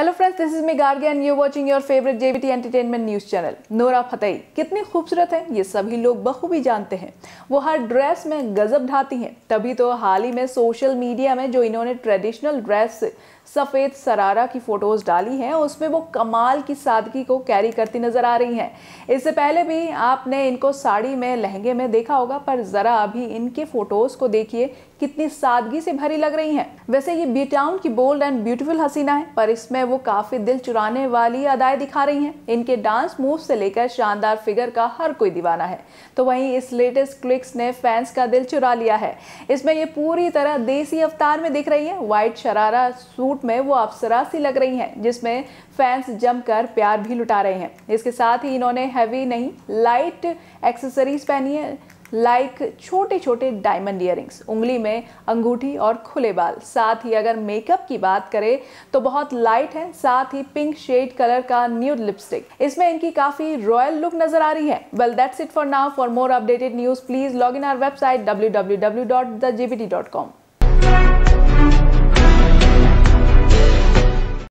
hello friends this is me Gargia and you watching your favourite JBT entertainment news channel Nora Fatehi कितनी खूबसूरत है ये सभी लोग बखूबी जानते हैं वो हर ड्रेस में गजब ढाती हैं तभी तो हाल ही में सोशल मीडिया में जो इन्होंने ट्रेडिशनल ड्रेस सफ़ेद सरारा की फ़ोटोज़ डाली हैं उसमें वो कमाल की सादगी को कैरी करती नज़र आ रही हैं इससे पहले भी आपने इनको साड़ी में लहंगे में देखा होगा पर ज़रा अभी इनके फ़ोटोज़ को देखिए कितनी सादगी से भरी लग रही हैं वैसे ये बी टाउन की बोल्ड एंड ब्यूटीफुल हसीना है पर इसमें वो काफ़ी दिल चुराने वाली अदाएं दिखा रही हैं इनके डांस मूव से लेकर शानदार फिगर का हर कोई दीवाना है तो वहीं इस लेटेस्ट क्लिक्स ने फैंस का दिल चुरा लिया है इसमें ये पूरी तरह देसी अवतार में दिख रही है व्हाइट शरारा सूट में वो अप्सरा सी लग रही हैं जिसमें फैंस जमकर प्यार भी लुटा रहे हैं इसके साथ ही इन्होंने हैवी नहीं लाइट एक्सेसरीज पहनी है लाइक छोटे छोटे डायमंड ईयरिंग्स उंगली में अंगूठी और खुले बाल साथ ही अगर मेकअप की बात करें तो बहुत लाइट है साथ ही पिंक शेड कलर का न्यूड लिपस्टिक इसमें इनकी काफी रॉयल लुक नजर आ रही है well that's it for now for more updated news please log in our website W